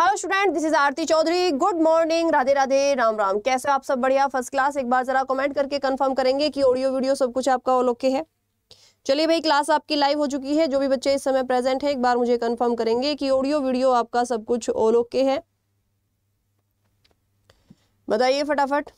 hello student this is Aarti Chaudhary good morning Radhe Radhe Ram Ram कैसे आप सब बढ़िया फर्स्ट क्लास एक बार जरा कमेंट करके कंफर्म करेंगे कि ऑडियो वीडियो सब कुछ आपका ओल ओके है चलिए भाई क्लास आपकी लाइव हो चुकी है जो भी बच्चे इस समय प्रेजेंट है एक बार मुझे कंफर्म करेंगे कि ऑडियो वीडियो आपका सब कुछ ओल ओके है बताइए फटाफट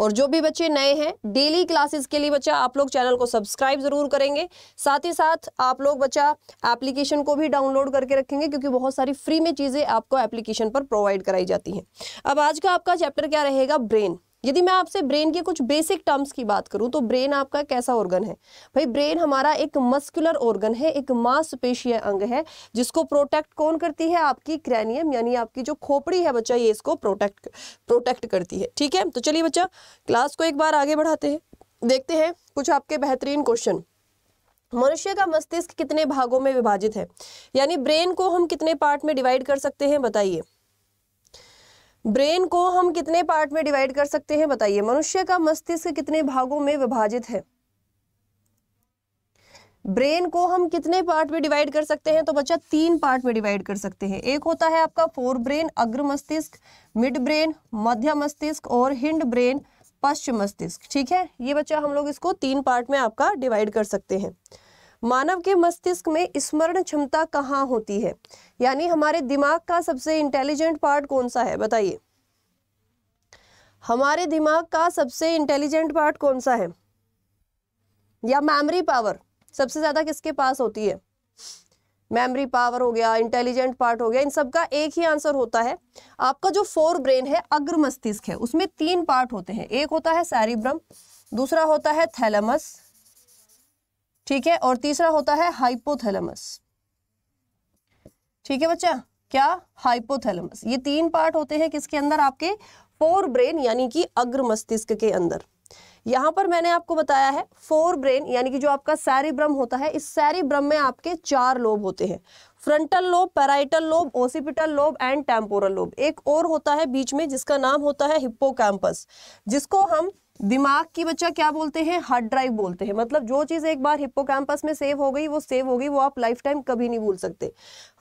और जो भी बच्चे नए हैं डेली क्लासेस के लिए बच्चा आप लोग चैनल को सब्सक्राइब ज़रूर करेंगे साथ ही साथ आप लोग बच्चा एप्लीकेशन को भी डाउनलोड करके रखेंगे क्योंकि बहुत सारी फ्री में चीज़ें आपको एप्लीकेशन पर प्रोवाइड कराई जाती हैं अब आज का आपका चैप्टर क्या रहेगा ब्रेन यदि मैं आपसे ब्रेन के कुछ बेसिक टर्म्स की बात करूं तो ब्रेन आपका कैसा ऑर्गन है भाई ब्रेन हमारा एक मस्कुलर ऑर्गन है एक मांसपेशीय अंग है जिसको प्रोटेक्ट कौन करती है आपकी क्रैनियम यानी आपकी जो खोपड़ी है बच्चा ये इसको प्रोटेक्ट प्रोटेक्ट करती है ठीक है तो चलिए बच्चा क्लास को एक बार आगे बढ़ाते हैं देखते हैं कुछ आपके बेहतरीन क्वेश्चन मनुष्य का मस्तिष्क कितने भागों में विभाजित है यानी ब्रेन को हम कितने पार्ट में डिवाइड कर सकते हैं बताइए ब्रेन को हम कितने पार्ट में डिवाइड कर सकते हैं बताइए मनुष्य का मस्तिष्क कितने भागों में विभाजित है ब्रेन को हम कितने पार्ट में डिवाइड कर सकते हैं तो बच्चा तीन पार्ट में डिवाइड कर सकते हैं एक होता है आपका फोर ब्रेन अग्र मस्तिष्क मिड ब्रेन मध्य मस्तिष्क और हिंड ब्रेन पश्चिम मस्तिष्क ठीक है ये बच्चा हम लोग इसको तीन पार्ट में आपका डिवाइड कर सकते हैं मानव के मस्तिष्क में स्मरण क्षमता कहाँ होती है यानी हमारे दिमाग का सबसे इंटेलिजेंट पार्ट कौन सा है बताइए हमारे दिमाग का सबसे इंटेलिजेंट पार्ट कौन सा है या मेमोरी पावर सबसे ज़्यादा किसके पास होती है मेमोरी पावर हो गया इंटेलिजेंट पार्ट हो गया इन सबका एक ही आंसर होता है आपका जो फोर ब्रेन है अग्र मस्तिष्क है उसमें तीन पार्ट होते हैं एक होता है सैरिब्रम दूसरा होता है थैलमस ठीक है और तीसरा होता है हाइपोथैलेमस ठीक है बच्चा क्या हाइपोथैलेमस ये तीन पार्ट होते हैं किसके अंदर आपके फोर ब्रेन यानी कि अग्र मस्तिष्क के अंदर यहां पर मैंने आपको बताया है फोर ब्रेन यानी कि जो आपका सैरिब्रम होता है इस सैरिब्रम में आपके चार लोब होते हैं frontal lobe parietal lobe occipital lobe and temporal lobe एक और होता है बीच में जिसका नाम होता है हिप्पोकैम्पस जिसको हम दिमाग की बच्चा क्या बोलते हैं हार्ड ड्राइव बोलते हैं मतलब जो चीज़ एक बार हिप्पोकैम्पस में सेव हो गई वो सेव हो गई वो आप लाइफ टाइम कभी नहीं भूल सकते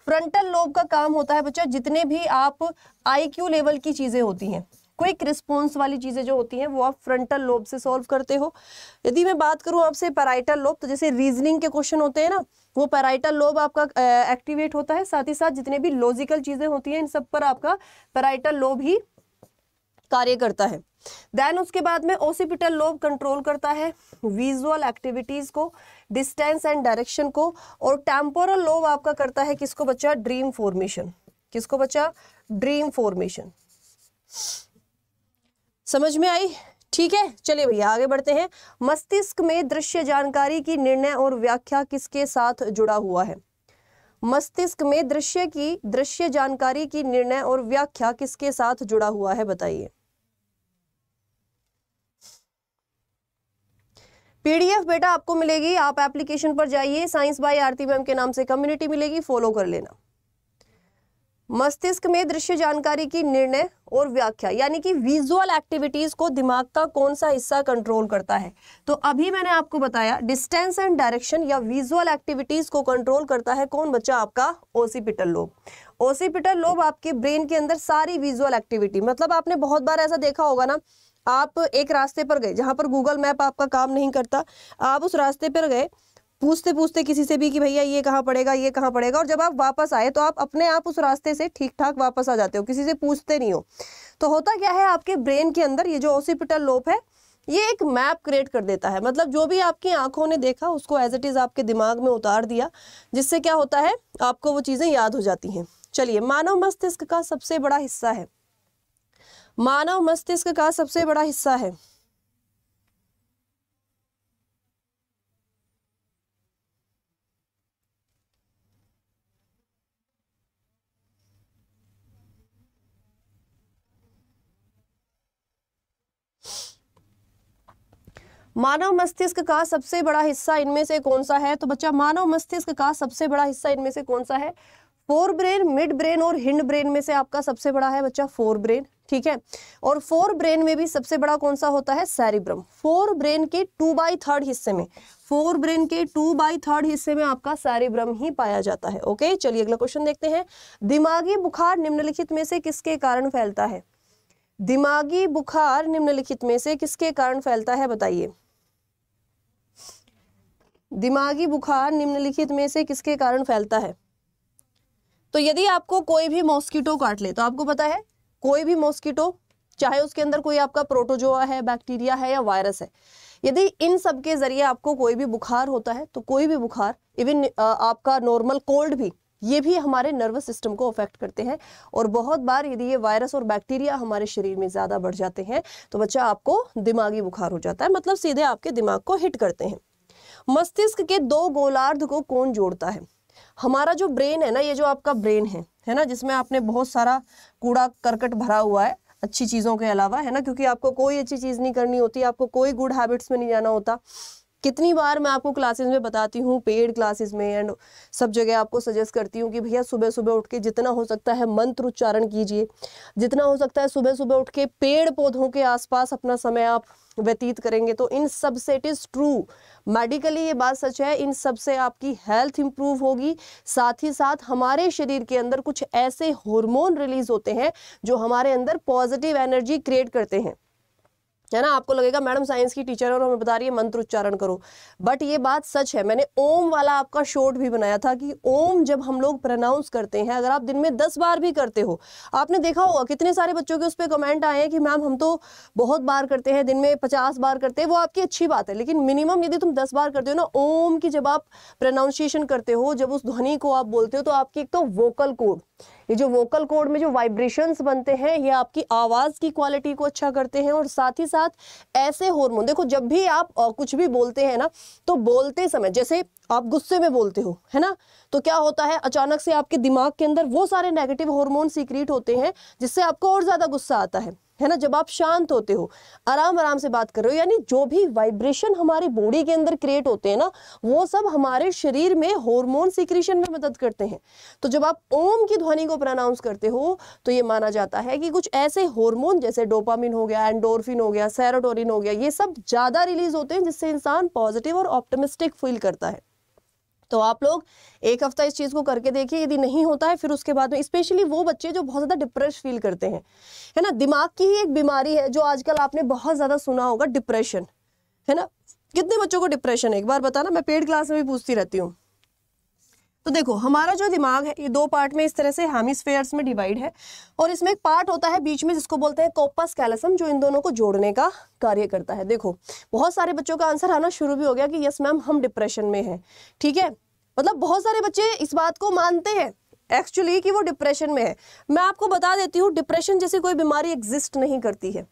फ्रंटल लोब का काम होता है बच्चा जितने भी आप आईक्यू लेवल की चीज़ें होती हैं क्विक रिस्पॉन्स वाली चीज़ें जो होती हैं वो आप फ्रंटल लोब से सॉल्व करते हो यदि मैं बात करूं आपसे पैराइटल लोब तो जैसे रीजनिंग के क्वेश्चन होते हैं ना वो पैराइटल लोब आपका एक्टिवेट होता है साथ ही साथ जितने भी लॉजिकल चीज़ें होती हैं इन सब पर आपका पैराइटल लोब ही कार्य करता है देन उसके बाद में ओसिपिटल लोब कंट्रोल करता है विजुअल एक्टिविटीज़ को डिस्टेंस एंड डायरेक्शन को और टेम्पोरल लोब आपका करता है किसको बच्चा ड्रीम फॉर्मेशन किसको बच्चा ड्रीम फॉर्मेशन समझ में आई ठीक है चलिए भैया आगे बढ़ते हैं मस्तिष्क में दृश्य जानकारी की निर्णय और व्याख्या किसके साथ जुड़ा हुआ है मस्तिष्क में दृश्य की दृश्य जानकारी की निर्णय और व्याख्या किसके साथ जुड़ा हुआ है बताइए पीडीएफ बेटा आपको मिलेगी आप एप्लीकेशन पर जाइए साइंस बाय आरती मैम के नाम से कम्युनिटी मिलेगी फॉलो कर लेना मस्तिष्क में दृश्य जानकारी की निर्णय और व्याख्या यानी कि विजुअल एक्टिविटीज को दिमाग का कौन सा हिस्सा कंट्रोल करता है तो अभी मैंने आपको बताया डिस्टेंस एंड डायरेक्शन या विजुअल एक्टिविटीज को कंट्रोल करता है कौन बच्चा आपका ओसीपिटल लोब ओसीपिटल लोब आपके ब्रेन के अंदर सारी विजुअल एक्टिविटी मतलब आपने बहुत बार ऐसा देखा होगा ना आप एक रास्ते पर गए जहाँ पर गूगल मैप आपका काम नहीं करता आप उस रास्ते पर गए पूछते पूछते किसी से भी कि भैया ये कहाँ पड़ेगा ये कहाँ पड़ेगा और जब आप वापस आए तो आप अपने आप उस रास्ते से ठीक ठाक वापस आ जाते हो किसी से पूछते नहीं हो तो होता क्या है आपके ब्रेन के अंदर ये जो ओसिपिटल लोप है ये एक मैप क्रिएट कर देता है मतलब जो भी आपकी आंखों ने देखा उसको एज इट इज़ आपके दिमाग में उतार दिया जिससे क्या होता है आपको वो चीज़ें याद हो जाती हैं चलिए मानव मस्तिष्क का सबसे बड़ा हिस्सा है मानव मस्तिष्क का सबसे बड़ा हिस्सा है मानव मस्तिष्क का सबसे बड़ा हिस्सा इनमें से कौन सा है तो बच्चा मानव मस्तिष्क का सबसे बड़ा हिस्सा इनमें से कौन सा है फोर ब्रेन मिड ब्रेन और हिंड ब्रेन में से आपका सबसे बड़ा है बच्चा फोर ब्रेन ठीक है और फोर ब्रेन में भी सबसे बड़ा कौन सा होता है सैरिब्रम फोर ब्रेन के टू बाई थर्ड हिस्से में फोर ब्रेन के टू बाई थर्ड हिस्से में आपका सैरिब्रम ही पाया जाता है ओके चलिए अगला क्वेश्चन देखते हैं दिमागी बुखार निम्नलिखित में से किसके कारण फैलता है दिमागी बुखार निम्नलिखित में से किसके कारण फैलता है बताइए दिमागी बुखार निम्नलिखित में से किसके कारण फैलता है तो यदि आपको कोई भी मॉस्किटो काट ले तो आपको पता है कोई भी मॉस्किटो चाहे उसके अंदर कोई आपका प्रोटोजोआ है बैक्टीरिया है या वायरस है यदि इन सब के जरिए आपको कोई भी बुखार होता है तो कोई भी बुखार इवन आपका नॉर्मल कोल्ड भी ये भी हमारे नर्वस सिस्टम को अफेक्ट करते हैं और बहुत बार यदि ये वायरस और बैक्टीरिया हमारे शरीर में ज़्यादा बढ़ जाते हैं तो बच्चा आपको दिमागी बुखार हो जाता है मतलब सीधे आपके दिमाग को हिट करते हैं मस्तिष्क के दो गोलार्ध को कौन जोड़ता है हमारा जो ब्रेन है ना ये जो आपका ब्रेन है है ना जिसमें आपने बहुत सारा कूड़ा करकट भरा हुआ है अच्छी चीज़ों के अलावा है ना क्योंकि आपको कोई अच्छी चीज़ नहीं करनी होती आपको कोई गुड हैबिट्स में नहीं जाना होता कितनी बार मैं आपको क्लासेस में बताती हूँ पेड क्लासेस में एंड सब जगह आपको सजेस्ट करती हूँ कि भैया सुबह सुबह उठ के जितना हो सकता है मंत्र उच्चारण कीजिए जितना हो सकता है सुबह सुबह उठ के पेड़ पौधों के आसपास अपना समय आप व्यतीत करेंगे तो इन सब से इट इज़ ट्रू मेडिकली ये बात सच है इन सब से आपकी हेल्थ इंप्रूव होगी साथ ही साथ हमारे शरीर के अंदर कुछ ऐसे हॉर्मोन रिलीज होते हैं जो हमारे अंदर पॉजिटिव एनर्जी क्रिएट करते हैं है ना आपको लगेगा मैडम साइंस की टीचर है और हमें बता रही है मंत्र उच्चारण करो बट ये बात सच है मैंने ओम वाला आपका शॉर्ट भी बनाया था कि ओम जब हम लोग प्रनाउंस करते हैं अगर आप दिन में दस बार भी करते हो आपने देखा होगा कितने सारे बच्चों के उस पर कमेंट आए हैं कि मैम हम तो बहुत बार करते हैं दिन में पचास बार करते हैं वो आपकी अच्छी बात है लेकिन मिनिमम यदि तुम दस बार करते हो ना ओम की जब आप प्रनाउंसिएशन करते हो जब उस ध्वनि को आप बोलते हो तो आपकी एक तो वोकल कोड ये जो वोकल कोड में जो वाइब्रेशंस बनते हैं ये आपकी आवाज़ की क्वालिटी को अच्छा करते हैं और साथ ही साथ ऐसे हॉर्मोन देखो जब भी आप कुछ भी बोलते हैं ना तो बोलते समय जैसे आप गुस्से में बोलते हो है ना तो क्या होता है अचानक से आपके दिमाग के अंदर वो सारे नेगेटिव हॉर्मोन सीक्रेट होते हैं जिससे आपको और ज़्यादा गुस्सा आता है है ना जब आप शांत होते हो आराम आराम से बात कर रहे हो यानी जो भी वाइब्रेशन हमारे बॉडी के अंदर क्रिएट होते हैं ना वो सब हमारे शरीर में हार्मोन सिक्रीशन में मदद करते हैं तो जब आप ओम की ध्वनि को प्रनाउंस करते हो तो ये माना जाता है कि कुछ ऐसे हॉर्मोन जैसे डोपामिन हो गया एंडोरफिन हो गया सेरोटोरिन हो गया ये सब ज़्यादा रिलीज होते हैं जिससे इंसान पॉजिटिव और ऑप्टोमिस्टिक फील करता है तो आप लोग एक हफ्ता इस चीज़ को करके देखिए यदि नहीं होता है फिर उसके बाद में स्पेशली वो बच्चे जो बहुत ज़्यादा डिप्रेस फील करते हैं है ना दिमाग की ही एक बीमारी है जो आजकल आपने बहुत ज़्यादा सुना होगा डिप्रेशन है ना कितने बच्चों को डिप्रेशन है एक बार बताना मैं पेड क्लास में भी पूछती रहती हूँ तो देखो हमारा जो दिमाग है ये दो पार्ट में इस तरह से हेमिस्फेयर्स में डिवाइड है और इसमें एक पार्ट होता है बीच में जिसको बोलते हैं कोपस कैलसम जो इन दोनों को जोड़ने का कार्य करता है देखो बहुत सारे बच्चों का आंसर आना शुरू भी हो गया कि यस मैम हम डिप्रेशन में हैं ठीक है मतलब बहुत सारे बच्चे इस बात को मानते हैं एक्चुअली कि वो डिप्रेशन में है मैं आपको बता देती हूँ डिप्रेशन जैसी कोई बीमारी एग्जिस्ट नहीं करती है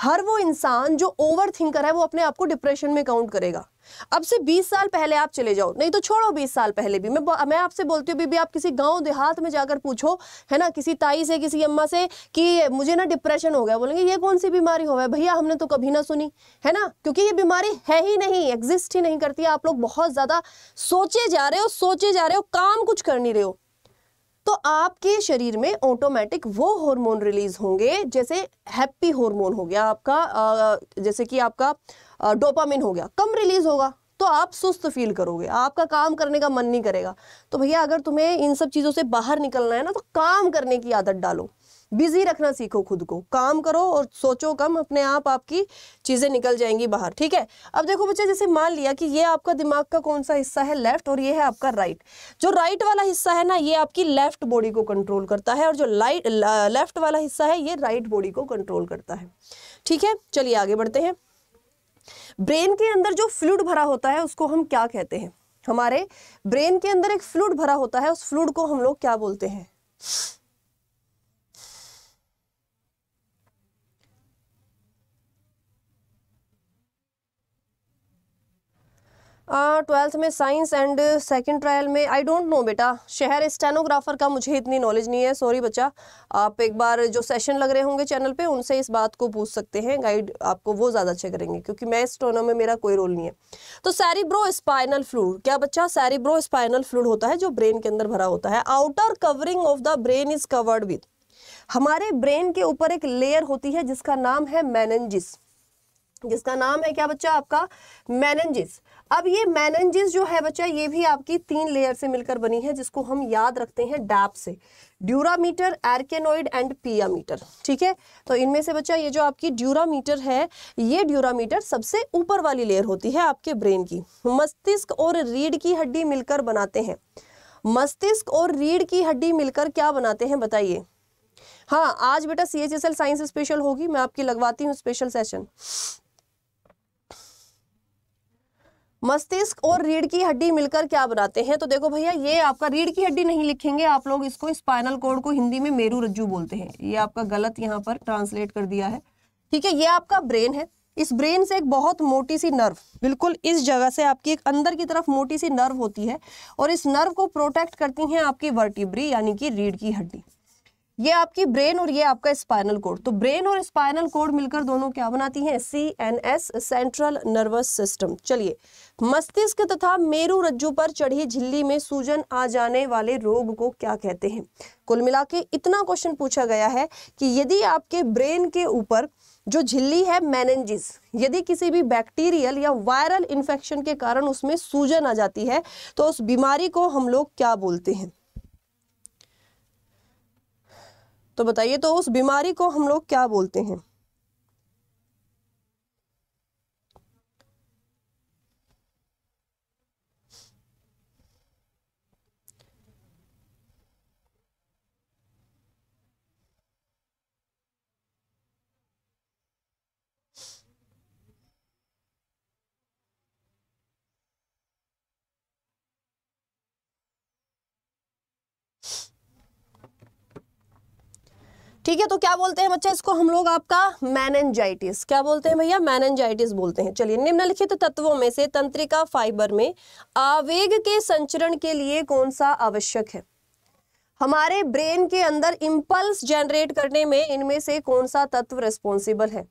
हर वो इंसान जो ओवर थिंकर है वो अपने आप को डिप्रेशन में काउंट करेगा अब से 20 साल पहले आप चले जाओ नहीं तो छोड़ो 20 साल पहले भी मैं मैं आपसे बोलती हूँ बीबी आप किसी गांव देहात में जाकर पूछो है ना किसी ताई से किसी अम्मा से कि मुझे ना डिप्रेशन हो गया बोलेंगे ये कौन सी बीमारी हो गया भैया हमने तो कभी ना सुनी है ना क्योंकि ये बीमारी है ही नहीं एग्जिस्ट ही नहीं करती आप लोग बहुत ज़्यादा सोचे जा रहे हो सोचे जा रहे हो काम कुछ कर नहीं रहे हो तो आपके शरीर में ऑटोमेटिक वो हार्मोन रिलीज होंगे जैसे हैप्पी हार्मोन हो गया आपका जैसे कि आपका डोपामिन हो गया कम रिलीज होगा तो आप सुस्त फील करोगे आपका काम करने का मन नहीं करेगा तो भैया अगर तुम्हें इन सब चीज़ों से बाहर निकलना है ना तो काम करने की आदत डालो बिजी रखना सीखो खुद को काम करो और सोचो कम अपने आप आपकी चीज़ें निकल जाएंगी बाहर ठीक है अब देखो बच्चे जैसे मान लिया कि ये आपका दिमाग का कौन सा हिस्सा है लेफ्ट और ये है आपका राइट जो राइट वाला हिस्सा है ना ये आपकी लेफ्ट बॉडी को कंट्रोल करता है और जो लाइट लेफ्ट वाला हिस्सा है ये राइट बॉडी को कंट्रोल करता है ठीक है चलिए आगे बढ़ते हैं ब्रेन के अंदर जो फ्लूड भरा होता है उसको हम क्या कहते हैं हमारे ब्रेन के अंदर एक फ्लूड भरा होता है उस फ्लूड को हम लोग क्या बोलते हैं हाँ, ट्वेल्थ में साइंस एंड सेकंड ट्रायल में आई डोंट नो बेटा शहर स्टेनोग्राफर का मुझे इतनी नॉलेज नहीं है सॉरी बच्चा आप एक बार जो सेशन लग रहे होंगे चैनल पे उनसे इस बात को पूछ सकते हैं गाइड आपको वो ज़्यादा अच्छे करेंगे क्योंकि मैं इस टोनो में मेरा कोई रोल नहीं है तो सैरिब्रो स्पाइनल फ्लूड क्या बच्चा सैरिब्रो स्पाइनल फ्लूड होता है जो ब्रेन के अंदर भरा होता है outer covering of the brain is covered with हमारे ब्रेन के ऊपर एक लेयर होती है जिसका नाम है मैनजिस जिसका नाम है क्या बच्चा आपका मैनजिस अब ये मैनजेस जो है बच्चा ये भी आपकी तीन लेयर से मिलकर बनी है जिसको हम याद रखते हैं डैप से ड्यूरामीटर एरकेनोइड एंड पियामीटर ठीक है तो इनमें से बच्चा ये जो आपकी ड्यूरामीटर है ये ड्यूरामीटर सबसे ऊपर वाली लेयर होती है आपके ब्रेन की मस्तिष्क और रीढ़ की हड्डी मिलकर बनाते हैं मस्तिष्क और रीढ़ की हड्डी मिलकर क्या बनाते हैं बताइए हाँ आज बेटा C H S L science special होगी मैं आपकी लगवाती हूँ स्पेशल सेशन मस्तिष्क और रीढ़ की हड्डी मिलकर क्या बनाते हैं तो देखो भैया ये आपका रीढ़ की हड्डी नहीं लिखेंगे आप लोग इसको स्पाइनल कोड को हिंदी में मेरू रज्जू बोलते हैं ये आपका गलत यहाँ पर ट्रांसलेट कर दिया है ठीक है ये आपका ब्रेन है इस ब्रेन से एक बहुत मोटी सी नर्व बिल्कुल इस जगह से आपकी एक अंदर की तरफ मोटी सी नर्व होती है और इस नर्व को प्रोटेक्ट करती है आपकी वर्टिब्री यानी कि रीढ़ की हड्डी ये आपकी ब्रेन और ये आपका स्पाइनल कोड तो ब्रेन और स्पाइनल कोड मिलकर दोनों क्या बनाती हैं C N S central nervous system चलिए मस्तिष्क तथा मेरु रज्जु पर चढ़ी झिल्ली में सूजन आ जाने वाले रोग को क्या कहते हैं कुल मिला के इतना क्वेश्चन पूछा गया है कि यदि आपके ब्रेन के ऊपर जो झिल्ली है मैनेंजिस यदि किसी भी बैक्टीरियल या वायरल इन्फेक्शन के कारण उसमें सूजन आ जाती है तो उस बीमारी को हम लोग क्या बोलते हैं तो बताइए तो उस बीमारी को हम लोग क्या बोलते हैं ठीक है तो क्या बोलते हैं बच्चा इसको हम लोग आपका मैनजाइटिस क्या बोलते हैं भैया मैनजाइटिस बोलते हैं चलिए निम्नलिखित तत्वों में से तंत्रिका फाइबर में आवेग के संचरण के लिए कौन सा आवश्यक है हमारे ब्रेन के अंदर इंपल्स जनरेट करने में इनमें से कौन सा तत्व रेस्पॉन्सिबल है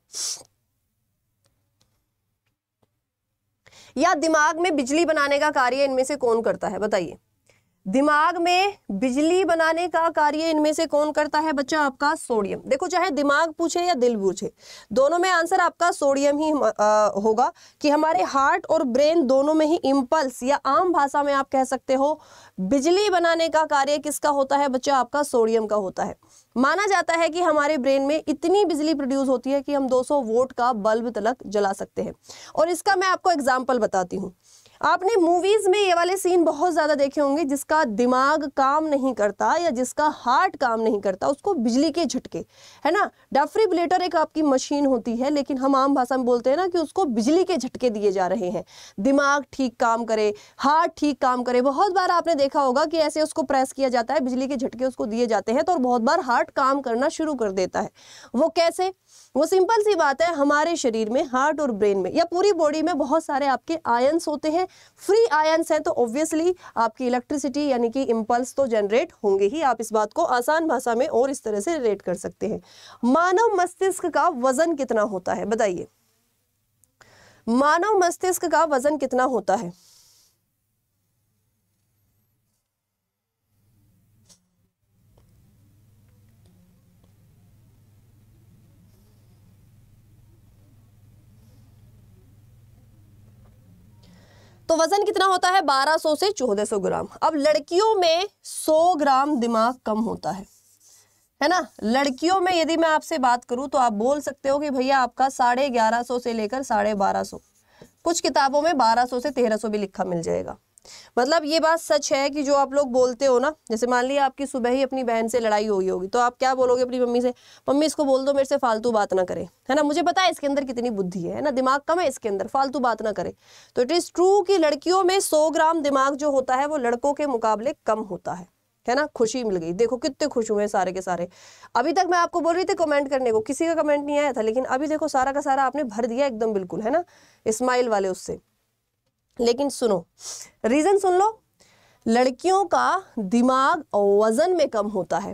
या दिमाग में बिजली बनाने का कार्य इनमें से कौन करता है बताइए दिमाग में बिजली बनाने का कार्य इनमें से कौन करता है बच्चा आपका सोडियम देखो चाहे दिमाग पूछे या दिल पूछे दोनों में आंसर आपका सोडियम ही होगा कि हमारे हार्ट और ब्रेन दोनों में ही इम्पल्स या आम भाषा में आप कह सकते हो बिजली बनाने का कार्य किसका होता है बच्चा आपका सोडियम का होता है माना जाता है कि हमारे ब्रेन में इतनी बिजली प्रोड्यूस होती है कि हम 200 वोट का बल्ब तलक जला सकते हैं और इसका मैं आपको एग्जाम्पल बताती हूँ आपने मूवीज़ में ये वाले सीन बहुत ज़्यादा देखे होंगे जिसका दिमाग काम नहीं करता या जिसका हार्ट काम नहीं करता उसको बिजली के झटके है ना डेफ्रिबलेटर एक आपकी मशीन होती है लेकिन हम आम भाषा में बोलते हैं ना कि उसको बिजली के झटके दिए जा रहे हैं दिमाग ठीक काम करे हार्ट ठीक काम करे बहुत बार आपने देखा होगा कि ऐसे उसको प्रेस किया जाता है बिजली के झटके उसको दिए जाते हैं तो बहुत बार हार्ट काम करना शुरू कर देता है वो कैसे वो सिंपल सी बात है हमारे शरीर में हार्ट और ब्रेन में या पूरी बॉडी में बहुत सारे आपके आयंस होते हैं फ्री आयंस हैं तो ऑब्वियसली आपकी इलेक्ट्रिसिटी यानी कि इम्पल्स तो जनरेट होंगे ही आप इस बात को आसान भाषा में और इस तरह से रिलेट कर सकते हैं मानव मस्तिष्क का वजन कितना होता है बताइए मानव मस्तिष्क का वजन कितना होता है तो वजन कितना होता है 1200 से 1400 ग्राम अब लड़कियों में 100 ग्राम दिमाग कम होता है है ना लड़कियों में यदि मैं आपसे बात करूं तो आप बोल सकते हो कि भैया आपका साढ़े ग्यारह सौ से लेकर साढ़े बारह सौ कुछ किताबों में बारह सौ से तेरह सौ भी लिखा मिल जाएगा मतलब ये बात सच है कि जो आप लोग बोलते हो ना जैसे मान लिया आपकी सुबह ही अपनी बहन से लड़ाई हुई होगी तो आप क्या बोलोगे अपनी मम्मी से मम्मी इसको बोल दो मेरे से फालतू बात ना करे है ना मुझे पता है इसके अंदर कितनी बुद्धि है ना दिमाग कम है इसके अंदर फालतू बात ना करे तो इट इज़ ट्रू कि लड़कियों में सौ ग्राम दिमाग जो होता है वो लड़कों के मुकाबले कम होता है है ना खुशी मिल गई देखो कितने खुश हुए सारे के सारे अभी तक मैं आपको बोल रही थी कमेंट करने को किसी का कमेंट नहीं आया था लेकिन अभी देखो सारा का सारा आपने भर दिया एकदम बिल्कुल है ना स्माइल वाले उससे लेकिन सुनो रीज़न सुन लो लड़कियों का दिमाग वज़न में कम होता है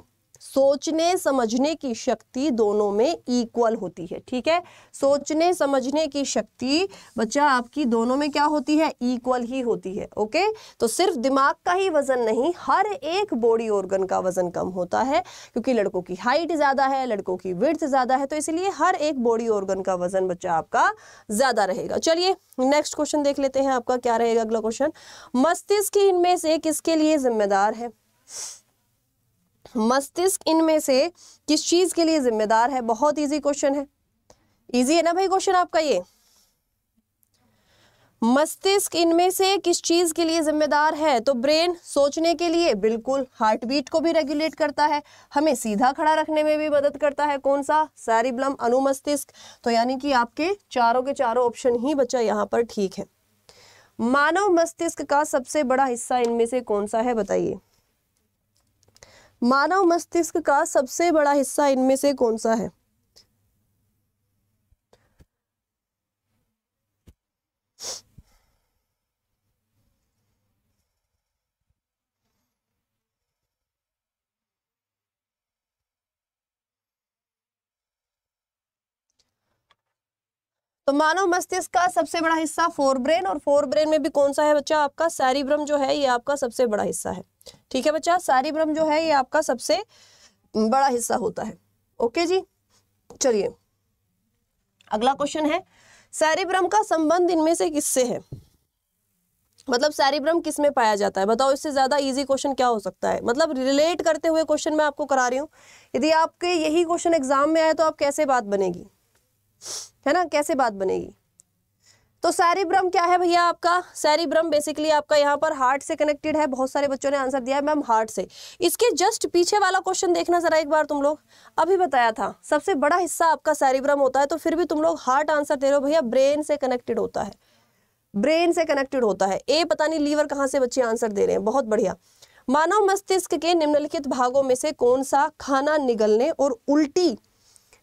सोचने समझने की शक्ति दोनों में इक्वल होती है ठीक है सोचने समझने की शक्ति बच्चा आपकी दोनों में क्या होती है इक्वल ही होती है ओके तो सिर्फ दिमाग का ही वजन नहीं हर एक बॉडी ऑर्गन का वजन कम होता है क्योंकि लड़कों की हाइट ज़्यादा है लड़कों की विर्थ ज़्यादा है तो इसलिए हर एक बॉडी ऑर्गन का वजन बच्चा आपका ज़्यादा रहेगा चलिए नेक्स्ट क्वेश्चन देख लेते हैं आपका क्या रहेगा अगला क्वेश्चन मस्तिष्क इनमें से किसके लिए जिम्मेदार है मस्तिष्क इनमें से किस चीज़ के लिए जिम्मेदार है बहुत इजी क्वेश्चन है इजी है ना भाई क्वेश्चन आपका ये मस्तिष्क इनमें से किस चीज़ के लिए जिम्मेदार है तो ब्रेन सोचने के लिए बिल्कुल हार्ट बीट को भी रेगुलेट करता है हमें सीधा खड़ा रखने में भी मदद करता है कौन सा सैरिब्लम अनुमस्तिष्क तो यानी कि आपके चारों के चारों ऑप्शन ही बच्चा यहाँ पर ठीक है मानव मस्तिष्क का सबसे बड़ा हिस्सा इनमें से कौन सा है बताइए मानव मस्तिष्क का सबसे बड़ा हिस्सा इनमें से कौन सा है तो मानव मस्तिष्क का सबसे बड़ा हिस्सा फोर ब्रेन और फोर ब्रेन में भी कौन सा है बच्चा आपका सैरिब्रम जो है ये आपका सबसे बड़ा हिस्सा है ठीक है बच्चा सैरिब्रम जो है ये आपका सबसे बड़ा हिस्सा होता है ओके जी चलिए अगला क्वेश्चन है सैरिब्रम का संबंध इनमें से किससे है मतलब सैरिब्रम किस में पाया जाता है बताओ इससे ज़्यादा इजी क्वेश्चन क्या हो सकता है मतलब रिलेट करते हुए क्वेश्चन मैं आपको करा रही हूँ यदि आपके यही क्वेश्चन एग्जाम में आए तो आप कैसे बात बनेगी है ना कैसे बात बनेगी तो सैरिब्रम क्या है भैया आपका सैरिब्रम बेसिकली आपका यहाँ पर हार्ट से कनेक्टेड है बहुत सारे बच्चों ने आंसर दिया है मैम हार्ट से इसके जस्ट पीछे वाला क्वेश्चन देखना जरा एक बार तुम लोग अभी बताया था सबसे बड़ा हिस्सा आपका सैरिब्रम होता है तो फिर भी तुम लोग हार्ट आंसर दे रहे हो भैया ब्रेन से कनेक्टेड होता है ब्रेन से कनेक्टेड होता है ए पता नहीं लीवर कहाँ से बच्चे आंसर दे रहे हैं बहुत बढ़िया मानव मस्तिष्क के निम्नलिखित भागों में से कौन सा खाना निगलने और उल्टी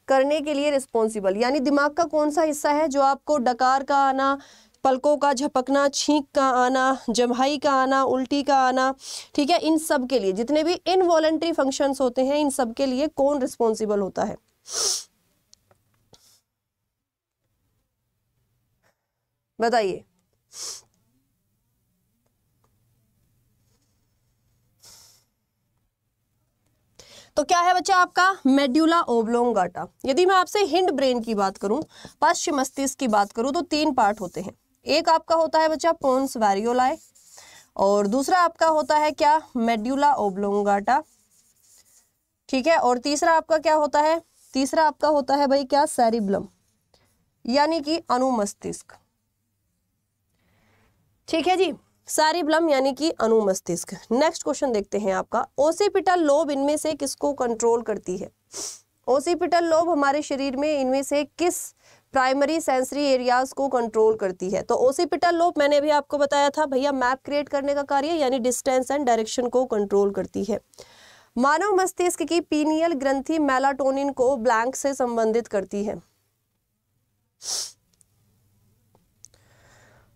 करने के लिए रिस्पॉन्सिबल यानी दिमाग का कौन सा हिस्सा है जो आपको डकार का आना पलकों का झपकना छींक का आना जम्हाई का आना उल्टी का आना ठीक है इन सब के लिए जितने भी इनवॉलेंट्री फंक्शंस होते हैं इन सब के लिए कौन रिस्पॉन्सिबल होता है बताइए तो क्या है बच्चा आपका मेड्यूला ओब्लोंगाटा यदि मैं आपसे हिंड ब्रेन की बात करूं पश्चिम मस्तिष्क की बात करूं तो तीन पार्ट होते हैं एक आपका होता है बच्चा पोन्स वैरियोलाय और दूसरा आपका होता है क्या मेड्यूला ओब्लोंगाटा ठीक है और तीसरा आपका क्या होता है तीसरा आपका होता है भाई क्या सैरिब्लम यानी कि अनुमस्तिष्क ठीक है जी सारीब्लम यानी कि अनुमस्तिष्क नेक्स्ट क्वेश्चन देखते हैं आपका ओसीपिटल लोब इनमें से किसको कंट्रोल करती है ओसीपिटल लोब हमारे शरीर में इनमें से किस प्राइमरी सेंसरी एरियाज को कंट्रोल करती है तो ओसीपिटल लोब मैंने भी आपको बताया था भैया मैप क्रिएट करने का कार्य यानी डिस्टेंस एंड डायरेक्शन को कंट्रोल करती है मानव मस्तिष्क की पीनियल ग्रंथि मेलाटोनिन को ब्लैंक से संबंधित करती है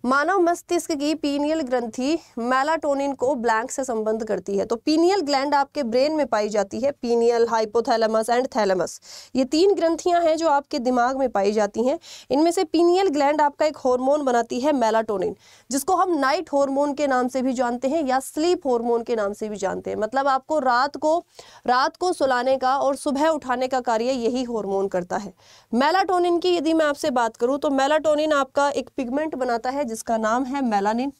मानव मस्तिष्क की पीनियल ग्रंथि मेलाटोनिन को ब्लैंक से संबंध करती है तो पीनियल ग्लैंड आपके ब्रेन में पाई जाती है पीनियल हाइपोथैलेमस एंड थैलेमस ये तीन ग्रंथियां हैं जो आपके दिमाग में पाई जाती हैं इनमें से पीनियल ग्लैंड आपका एक हार्मोन बनाती है मेलाटोनिन जिसको हम नाइट हॉर्मोन के नाम से भी जानते हैं या स्लीप हॉर्मोन के नाम से भी जानते हैं मतलब आपको रात को रात को सुलाने का और सुबह उठाने का कार्य यही हॉर्मोन करता है मेलाटोनिन की यदि मैं आपसे बात करूँ तो मेलाटोनिन आपका एक पिगमेंट बनाता है जिस जिसका नाम है मेलानिन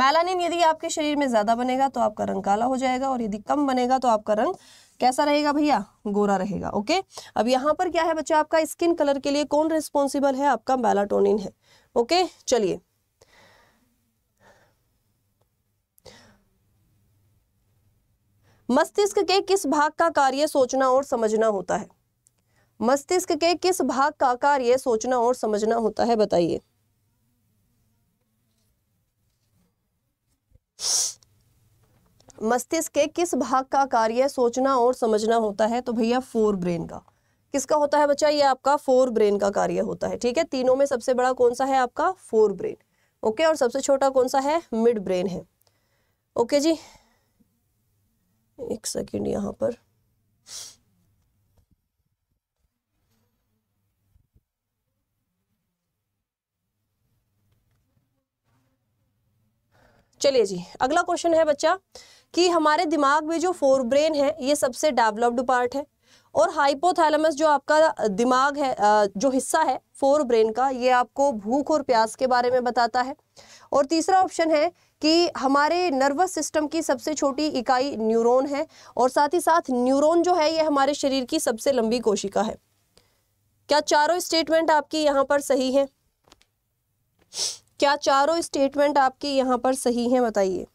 मेलानिन यदि आपके शरीर में ज़्यादा बनेगा तो आपका रंग काला हो जाएगा और यदि कम बनेगा तो आपका रंग कैसा रहेगा भैया गोरा रहेगा ओके अब यहाँ पर क्या है बच्चा आपका स्किन कलर के लिए कौन रिस्पॉन्सिबल है आपका मेलाटोनिन है ओके चलिए मस्तिष्क के किस भाग का कार्य सोचना और समझना होता है मस्तिष्क के किस भाग का कार्य सोचना और समझना होता है बताइए मस्तिष्क के किस भाग का कार्य सोचना और समझना होता है तो भैया फोर ब्रेन का किसका होता है बच्चा ये आपका फोर ब्रेन का कार्य होता है ठीक है तीनों में सबसे बड़ा कौन सा है आपका फोर ब्रेन ओके और सबसे छोटा कौन सा है मिड ब्रेन है ओके जी एक सेकेंड यहाँ पर चलिए जी अगला क्वेश्चन है बच्चा कि हमारे दिमाग में जो फोर ब्रेन है ये सबसे डेवलप्ड पार्ट है और हाइपोथैलेमस जो आपका दिमाग है जो हिस्सा है फोर ब्रेन का ये आपको भूख और प्यास के बारे में बताता है और तीसरा ऑप्शन है कि हमारे नर्वस सिस्टम की सबसे छोटी इकाई न्यूरॉन है और साथ ही साथ न्यूरॉन जो है ये हमारे शरीर की सबसे लंबी कोशिका है क्या चारों स्टेटमेंट आपकी यहाँ पर सही है क्या चारों स्टेटमेंट आपके यहाँ पर सही हैं बताइए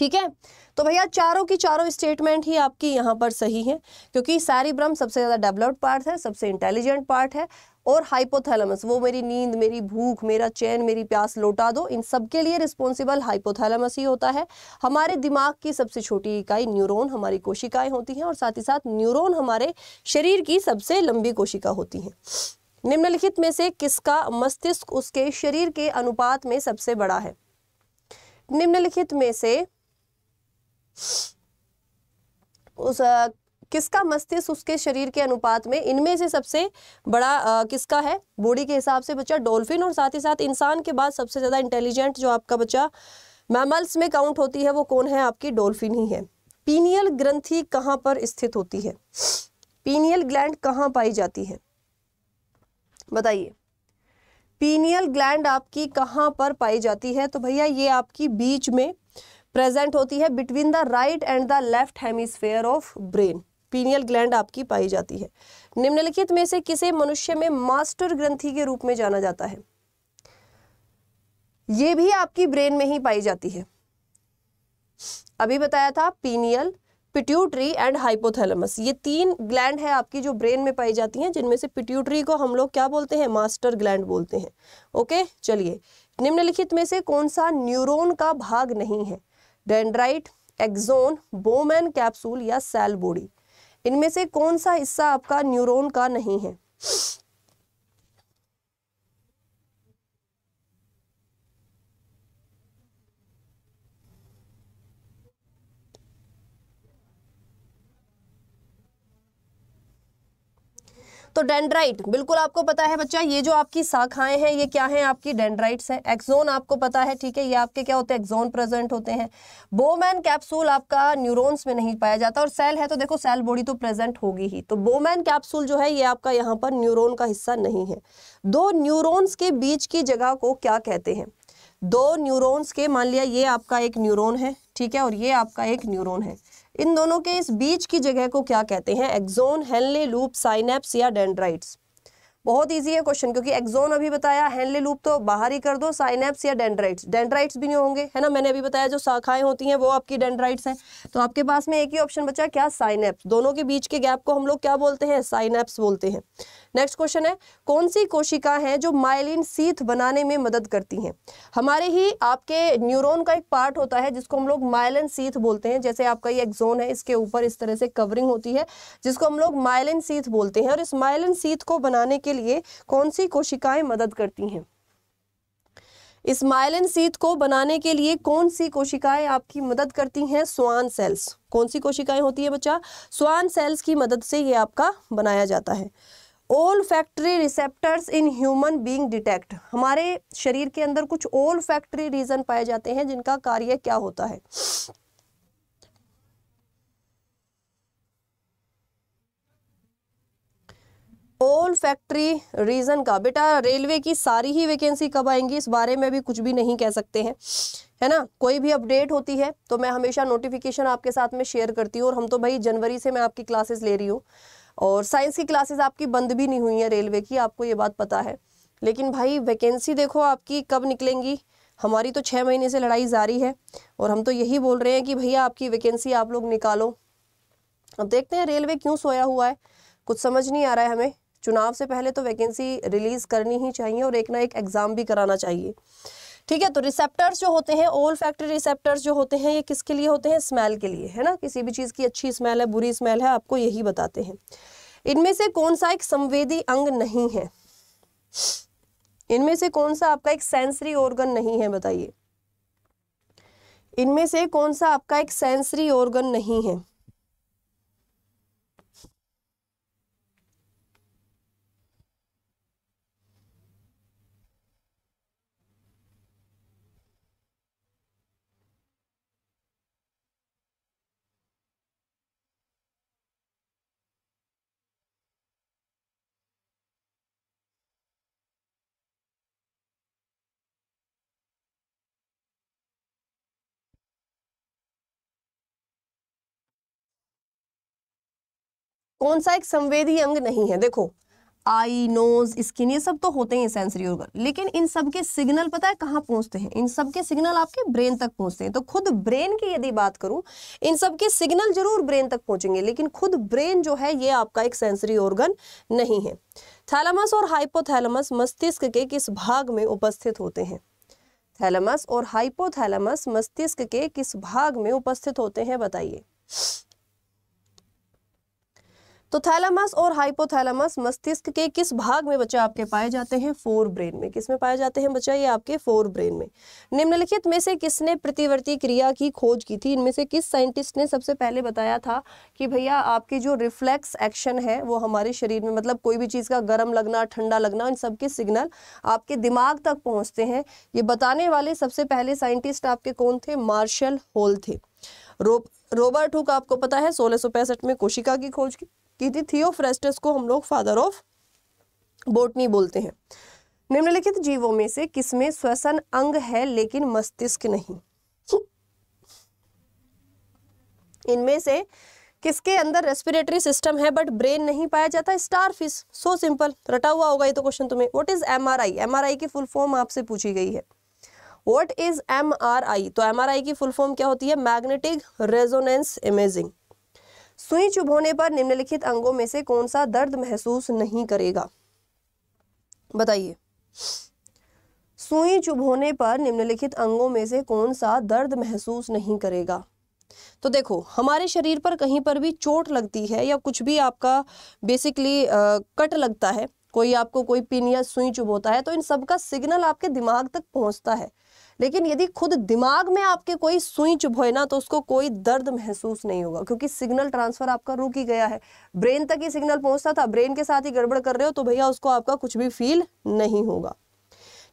ठीक है तो भैया चारों की चारों स्टेटमेंट ही आपकी यहाँ पर सही है क्योंकि सारी ब्रह्म सबसे ज़्यादा डेवलप्ड पार्ट है सबसे इंटेलिजेंट पार्ट है और हाइपोथैलेमस वो मेरी नींद मेरी भूख मेरा चैन मेरी प्यास लौटा दो इन सब के लिए रिस्पॉन्सिबल हाइपोथैलेमस ही होता है हमारे दिमाग की सबसे छोटी इकाई न्यूरोन हमारी कोशिकाएं होती हैं और साथ ही साथ न्यूरोन हमारे शरीर की सबसे लंबी कोशिका होती हैं निम्नलिखित में से किसका मस्तिष्क उसके शरीर के अनुपात में सबसे बड़ा है निम्नलिखित में से उस किसका मस्तिष्क उसके शरीर के अनुपात में इनमें से सबसे बड़ा आ, किसका है बॉडी के हिसाब से बच्चा डॉल्फिन और साथ ही साथ इंसान के बाद सबसे ज़्यादा इंटेलिजेंट जो आपका बच्चा मैमल्स में काउंट होती है वो कौन है आपकी डॉल्फिन ही है पीनियल ग्रंथि कहाँ पर स्थित होती है पीनियल ग्लैंड कहाँ पाई जाती है बताइए पीनियल ग्लैंड आपकी कहाँ पर पाई जाती है तो भैया ये आपकी बीच में प्रेजेंट होती है between the right and the left hemisphere of brain pineal gland आपकी पाई जाती है निम्नलिखित में से किसे मनुष्य में मास्टर ग्रंथि के रूप में जाना जाता है ये भी आपकी ब्रेन में ही पाई जाती है अभी बताया था पीनियल पिट्यूटरी एंड हाइपोथैलेमस ये तीन ग्लैंड है आपकी जो ब्रेन में पाई जाती हैं जिनमें से पिट्यूटरी को हम लोग क्या बोलते हैं मास्टर ग्लैंड बोलते हैं ओके चलिए निम्नलिखित में से कौन सा न्यूरॉन का भाग नहीं है डेंड्राइट एक्जोन बोमैन कैप्सूल या सेल बॉडी इनमें से कौन सा हिस्सा आपका न्यूरॉन का नहीं है तो डेंड्राइट बिल्कुल आपको पता है बच्चा ये जो आपकी शाखाएं हैं ये क्या है आपकी डेंड्राइट्स हैं एक्सोन आपको पता है ठीक है ये आपके क्या होते हैं एक्सोन प्रेजेंट होते हैं बोमैन कैप्सूल आपका न्यूरोन्स में नहीं पाया जाता और सेल है तो देखो सेल बॉडी तो प्रेजेंट होगी ही तो बोमैन कैप्सूल जो है ये आपका यहाँ पर न्यूरोन का हिस्सा नहीं है दो न्यूरोन्स के बीच की जगह को क्या कहते हैं दो न्यूरोन्स के मान लिया ये आपका एक न्यूरोन है ठीक है और ये आपका एक न्यूरोन है इन दोनों के इस बीच की जगह को क्या कहते हैं एक्जोन हेनले लूप साइनेप्स या डेंड्राइट्स बहुत ईजी है क्वेश्चन क्योंकि एक्जोन अभी बताया हैंडले लूप तो बाहर ही कर दो साइनेप्स या डेंड्राइट्स डेंड्राइट्स भी नहीं होंगे है ना मैंने अभी बताया जो शाखाएं होती हैं वो आपकी डेंड्राइट्स हैं तो आपके पास में एक ही ऑप्शन बचा क्या साइनेप्स दोनों के बीच के गैप को हम लोग क्या बोलते हैं साइनेप्स बोलते हैं नेक्स्ट क्वेश्चन है कौन सी कोशिका है जो माइलिन सीथ बनाने में मदद करती हैं हमारे ही आपके न्यूरोन का एक पार्ट होता है जिसको हम लोग माइलिन सीथ बोलते हैं जैसे आपका ये एक्जोन है इसके ऊपर इस तरह से कवरिंग होती है जिसको हम लोग माइलिन सीथ बोलते हैं और इस माइलिन सीथ को बनाने के लिए कौन सी कोशिकाएं मदद करती हैं इस माइलिन सीत को बनाने के लिए कौन सी कोशिकाएं आपकी मदद करती हैं स्वान सेल्स कौन सी कोशिकाएं होती है बच्चा स्वान सेल्स की मदद से ये आपका बनाया जाता है olfactory receptors in human being detect हमारे शरीर के अंदर कुछ ओल फैक्ट्री रीजन पाए जाते हैं जिनका कार्य क्या होता है ओल फैक्ट्री रीजन का बेटा रेलवे की सारी ही वैकेंसी कब आएंगी इस बारे में भी कुछ भी नहीं कह सकते हैं है ना कोई भी अपडेट होती है तो मैं हमेशा नोटिफिकेशन आपके साथ में शेयर करती हूँ और हम तो भाई जनवरी से मैं आपकी क्लासेस ले रही हूँ और साइंस की क्लासेस आपकी बंद भी नहीं हुई है रेलवे की आपको ये बात पता है लेकिन भाई वैकेंसी देखो आपकी कब निकलेंगी हमारी तो छः महीने से लड़ाई जारी है और हम तो यही बोल रहे हैं कि भैया आपकी वैकेंसी आप लोग निकालो अब देखते हैं रेलवे क्यों सोया हुआ है कुछ समझ नहीं आ रहा है हमें चुनाव से पहले तो वैकेंसी रिलीज करनी ही चाहिए और एक ना एक एग्जाम भी कराना चाहिए ठीक है तो रिसेप्टर्स जो होते हैं ओल्ड फैक्ट्री रिसेप्टर्स जो होते हैं ये किसके लिए होते हैं स्मेल के लिए है ना किसी भी चीज़ की अच्छी स्मेल है बुरी स्मेल है आपको यही बताते हैं इनमें से कौन सा एक संवेदी अंग नहीं है इनमें से कौन सा आपका एक सेंसरी ऑर्गन नहीं है बताइए इनमें से कौन सा आपका एक सेंसरी ऑर्गन नहीं है कौन सा एक संवेदी अंग नहीं है देखो आई नोज स्किन ये सब तो होते हैं सेंसरी ऑर्गन लेकिन इन सब के सिग्नल पता है कहाँ पहुँचते हैं इन सब के सिग्नल आपके ब्रेन तक पहुँचते हैं तो खुद ब्रेन की यदि बात करूँ इन सब के सिग्नल जरूर ब्रेन तक पहुँचेंगे लेकिन खुद ब्रेन जो है ये आपका एक सेंसरी ऑर्गन नहीं है थैलमस और हाइपोथैलमस मस्तिष्क के किस भाग में उपस्थित होते हैं थैलमस और हाइपोथैलमस मस्तिष्क के किस भाग में उपस्थित होते हैं बताइए तो थैलामस और हाइपोथैलामस मस्तिष्क के किस भाग में बच्चा आपके पाए जाते हैं फोर ब्रेन में किस में पाए जाते हैं बच्चा ये आपके फोर ब्रेन में निम्नलिखित में से किसने प्रतिवर्ती क्रिया की खोज की थी इनमें से किस साइंटिस्ट ने सबसे पहले बताया था कि भैया आपके जो रिफ्लेक्स एक्शन है वो हमारे शरीर में मतलब कोई भी चीज़ का गर्म लगना ठंडा लगना इन सबके सिग्नल आपके दिमाग तक पहुँचते हैं ये बताने वाले सबसे पहले साइंटिस्ट आपके कौन थे मार्शल होल थे रो रॉबर्ट हुक आपको पता है सोलह में कोशिका की खोज की की थी थियोफ्रेस्टस को हम लोग फादर ऑफ बोटनी बोलते हैं निम्नलिखित जीवों में से किसमें श्वसन अंग है लेकिन मस्तिष्क नहीं इनमें से किसके अंदर रेस्पिरेटरी सिस्टम है बट ब्रेन नहीं पाया जाता स्टार फिश सो सिंपल रटा हुआ होगा ये तो क्वेश्चन तुम्हें what is M R I M R I की फुल फॉर्म आपसे पूछी गई है what is M R I तो एम आर आई की फुल फॉर्म क्या होती है मैग्नेटिक रेजोनेंस इमेजिंग सुई चुभोने पर निम्नलिखित अंगों में से कौन सा दर्द महसूस नहीं करेगा बताइए सुई चुभोने पर निम्नलिखित अंगों में से कौन सा दर्द महसूस नहीं करेगा तो देखो हमारे शरीर पर कहीं पर भी चोट लगती है या कुछ भी आपका बेसिकली आ, कट लगता है कोई आपको कोई पिन या सुई चुभोता है तो इन सब का सिग्नल आपके दिमाग तक पहुंचता है लेकिन यदि खुद दिमाग में आपके कोई सुई चुभोए ना तो उसको कोई दर्द महसूस नहीं होगा क्योंकि सिग्नल ट्रांसफर आपका रुक ही गया है ब्रेन तक ये सिग्नल पहुंचता था ब्रेन के साथ ही गड़बड़ कर रहे हो तो भैया उसको आपका कुछ भी फील नहीं होगा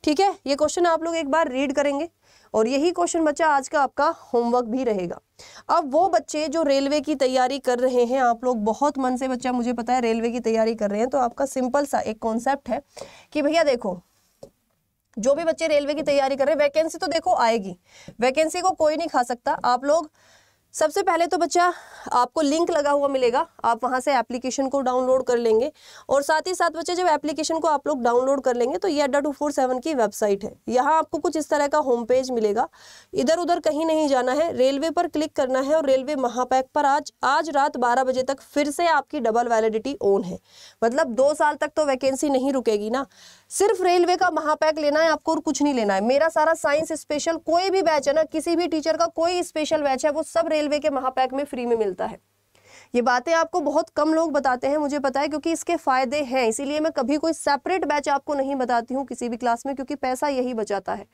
ठीक है ये क्वेश्चन आप लोग एक बार रीड करेंगे और यही क्वेश्चन बच्चा आज का आपका होमवर्क भी रहेगा अब वो बच्चे जो रेलवे की तैयारी कर रहे हैं आप लोग बहुत मन से बच्चा मुझे पता है रेलवे की तैयारी कर रहे हैं तो आपका सिंपल सा एक कॉन्सेप्ट है कि भैया देखो जो भी बच्चे रेलवे की तैयारी कर रहे हैं वैकेंसी तो देखो आएगी वैकेंसी को कोई नहीं खा सकता आप लोग सबसे पहले तो बच्चा आपको लिंक लगा हुआ मिलेगा आप वहां से एप्लीकेशन को डाउनलोड कर लेंगे और साथ ही साथ बच्चे जब एप्लीकेशन को आप लोग डाउनलोड कर लेंगे तो ये अड्डा टू फोर सेवन की वेबसाइट है यहाँ आपको कुछ इस तरह का होम पेज मिलेगा इधर उधर कहीं नहीं जाना है रेलवे पर क्लिक करना है और रेलवे महापैक पर आज आज रात बारह बजे तक फिर से आपकी डबल वैलिडिटी ऑन है मतलब दो साल तक तो वैकेंसी नहीं रुकेगी ना सिर्फ रेलवे का महापैक लेना है आपको और कुछ नहीं लेना है मेरा सारा साइंस स्पेशल कोई भी बैच है ना किसी भी टीचर का कोई स्पेशल बैच है वो सब रेलवे के महापैक में फ्री में मिलता है ये बातें आपको बहुत कम लोग बताते हैं मुझे पता है क्योंकि इसके फायदे हैं इसीलिए मैं कभी कोई सेपरेट बैच आपको नहीं बताती हूँ किसी भी क्लास में क्योंकि पैसा यही बचाता है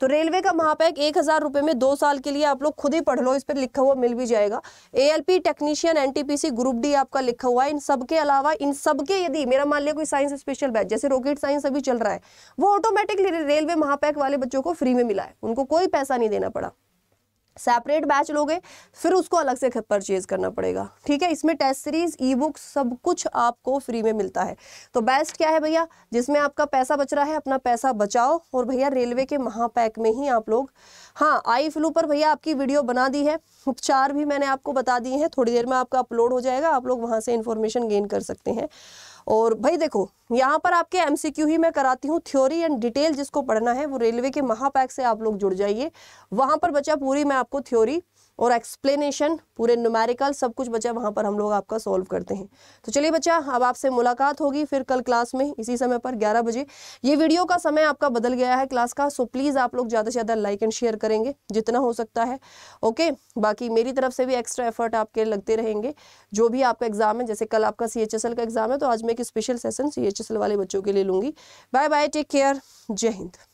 तो रेलवे का महापैक एक हज़ार रुपए में दो साल के लिए आप लोग खुद ही पढ़ लो इस पर लिखा हुआ मिल भी जाएगा ALP technician NTPC group D आपका लिखा हुआ है इन सबके अलावा इन सबके यदि मेरा मान लिया कोई साइंस स्पेशल बैच जैसे रॉकेट साइंस अभी चल रहा है वो ऑटोमेटिकली रेलवे महापैक वाले बच्चों को फ्री में मिला है उनको कोई पैसा नहीं देना पड़ा सेपरेट बैच लोगे फिर उसको अलग से परचेज करना पड़ेगा ठीक है इसमें टेस्ट सीरीज ई बुक सब कुछ आपको फ्री में मिलता है तो बेस्ट क्या है भैया जिसमें आपका पैसा बच रहा है अपना पैसा बचाओ और भैया रेलवे के महापैक में ही आप लोग हाँ आई फ्लू पर भैया आपकी वीडियो बना दी है उपचार भी मैंने आपको बता दिए हैं थोड़ी देर में आपका अपलोड हो जाएगा आप लोग वहाँ से इन्फॉर्मेशन गेन कर सकते हैं और भाई देखो यहाँ पर आपके एमसीक्यू ही मैं कराती हूँ थ्योरी एंड डिटेल जिसको पढ़ना है वो रेलवे के महापैक से आप लोग जुड़ जाइए वहाँ पर बचा पूरी मैं आपको थ्योरी और एक्सप्लेनेशन पूरे न्यूमेरिकल सब कुछ बच्चा वहाँ पर हम लोग आपका सॉल्व करते हैं तो चलिए बच्चा अब आपसे मुलाकात होगी फिर कल क्लास में इसी समय पर ग्यारह बजे ये वीडियो का समय आपका बदल गया है क्लास का सो प्लीज़ आप लोग ज़्यादा से ज़्यादा लाइक एंड शेयर करेंगे जितना हो सकता है ओके बाकी मेरी तरफ से भी एक्स्ट्रा एफर्ट आपके लगते रहेंगे जो भी आपका एग्जाम है जैसे कल आपका सी का एग्जाम है तो आज मैं एक स्पेशल सेशन सी वाले बच्चों के लिए लूँगी बाय बाय टेक केयर जय हिंद